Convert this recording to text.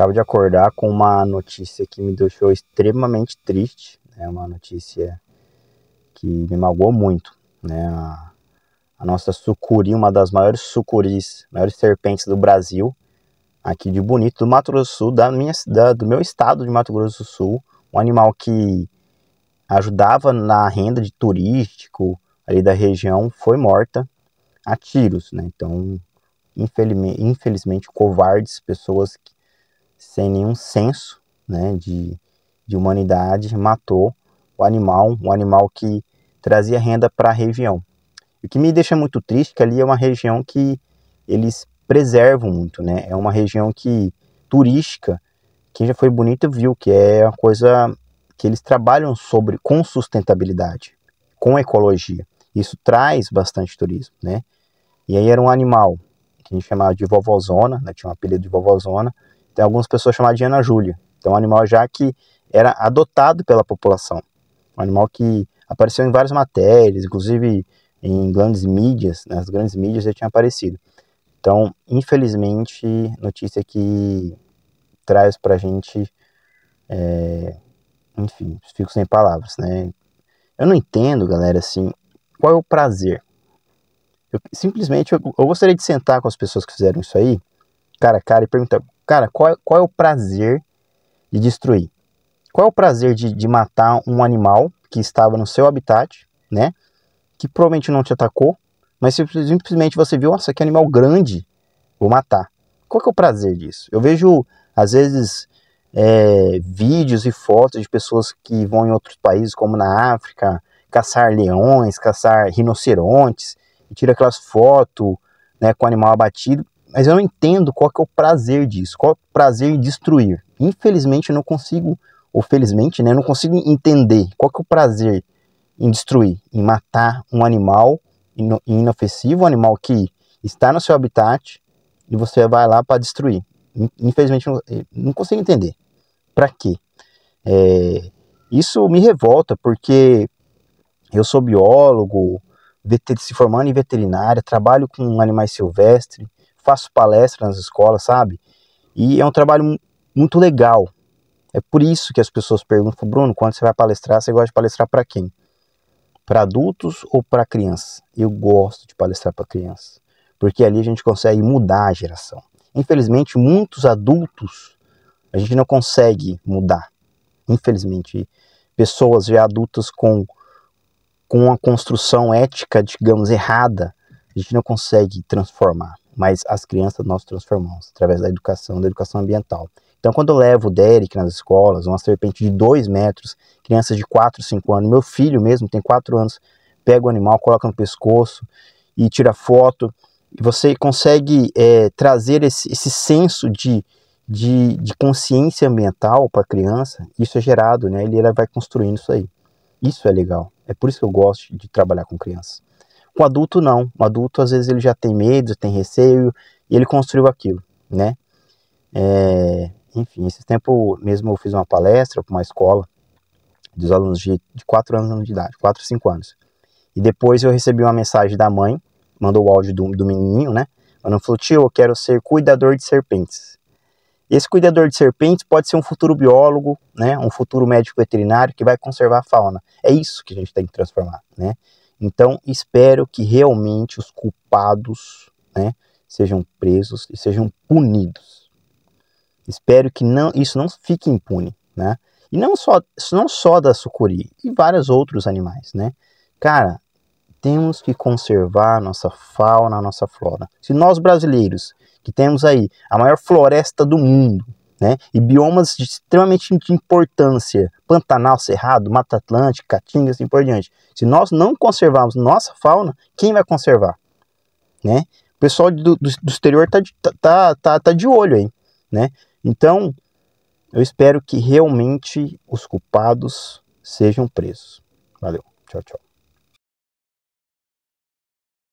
acabo de acordar com uma notícia que me deixou extremamente triste. É né? uma notícia que me magoou muito. Né? A, a, nossa sucuri, uma das maiores sucuris, maiores serpentes do Brasil, aqui de Bonito, do Mato Grosso do Sul, da minha, da, do meu estado de Mato Grosso do Sul. Um animal que ajudava na renda de turístico ali da região, foi morta a tiros. Né? Então, infelizmente covardes, pessoas que sem nenhum senso né, de, de humanidade, matou o animal, um animal que trazia renda para a região. O que me deixa muito triste é que ali é uma região que eles preservam muito, né? É uma região que turística, quem já foi bonito viu que é uma coisa que eles trabalham sobre com sustentabilidade, com ecologia. Isso traz bastante turismo, né? E aí era um animal que a gente chamava de vovozona, né? tinha um apelido de vovozona, tem algumas pessoas chamadas de Ana Júlia. Então, é um animal já que era adotado pela população. Um animal que apareceu em várias matérias, inclusive em grandes mídias, nas né? grandes mídias já tinha aparecido. Então, infelizmente, notícia que traz pra gente, é... enfim, fico sem palavras, né? Eu não entendo, galera, assim, qual é o prazer? Eu, simplesmente, eu, eu gostaria de sentar com as pessoas que fizeram isso aí, cara a cara, e perguntar Cara, qual, qual é o prazer de destruir? Qual é o prazer de, de matar um animal que estava no seu habitat, né? Que provavelmente não te atacou, mas simplesmente você viu, nossa, que animal grande, vou matar. Qual que é o prazer disso? Eu vejo, às vezes, é, vídeos e fotos de pessoas que vão em outros países, como na África, caçar leões, caçar rinocerontes, e tira aquelas fotos né, com o animal abatido mas eu não entendo qual que é o prazer disso, qual é o prazer em destruir. Infelizmente eu não consigo, ou felizmente, né, eu não consigo entender qual que é o prazer em destruir, em matar um animal inofensivo, um animal que está no seu habitat e você vai lá para destruir. Infelizmente eu não eh, consigo entender. Para quê? É, isso me revolta porque eu sou biólogo, se formando em veterinária, trabalho com animais silvestres, faço palestra nas escolas, sabe? E é um trabalho muito legal. É por isso que as pessoas perguntam, Bruno, quando você vai palestrar, você gosta de palestrar para quem? Para adultos ou para crianças? Eu gosto de palestrar para crianças, porque ali a gente consegue mudar a geração. Infelizmente, muitos adultos a gente não consegue mudar. Infelizmente, pessoas já adultas com com a construção ética, digamos, errada, a gente não consegue transformar mas as crianças nós transformamos através da educação, da educação ambiental. Então, quando eu levo o Derek nas escolas, uma serpente de 2 metros, crianças de 4, 5 anos, meu filho mesmo tem 4 anos, pega o animal, coloca no pescoço e tira foto. E você consegue é, trazer esse, esse senso de, de, de consciência ambiental para a criança. Isso é gerado, né? Ele ela vai construindo isso aí. Isso é legal. É por isso que eu gosto de trabalhar com crianças. O adulto não. O adulto às vezes ele já tem medo, tem receio e ele construiu aquilo, né? É, enfim, esse tempo mesmo eu fiz uma palestra para uma escola dos alunos de, de 4 anos de idade, 4, 5 anos. E depois eu recebi uma mensagem da mãe, mandou o áudio do, do menininho, né? Ela falou, tio, eu quero ser cuidador de serpentes. Esse cuidador de serpentes pode ser um futuro biólogo, né? Um futuro médico veterinário que vai conservar a fauna. É isso que a gente tem que transformar, né? Então, espero que realmente os culpados né, sejam presos e sejam punidos. Espero que não, isso não fique impune, né? E não só, não só da sucuri, e vários outros animais, né? Cara, temos que conservar nossa fauna, nossa flora. Se nós brasileiros, que temos aí a maior floresta do mundo, né? E biomas de extremamente importância, Pantanal, Cerrado, Mata Atlântica, Caatinga, assim por diante. Se nós não conservarmos nossa fauna, quem vai conservar? Né? O pessoal do, do, do exterior tá, de, tá, tá, tá, tá de olho aí, né? Então, eu espero que realmente os culpados sejam presos. Valeu, tchau, tchau.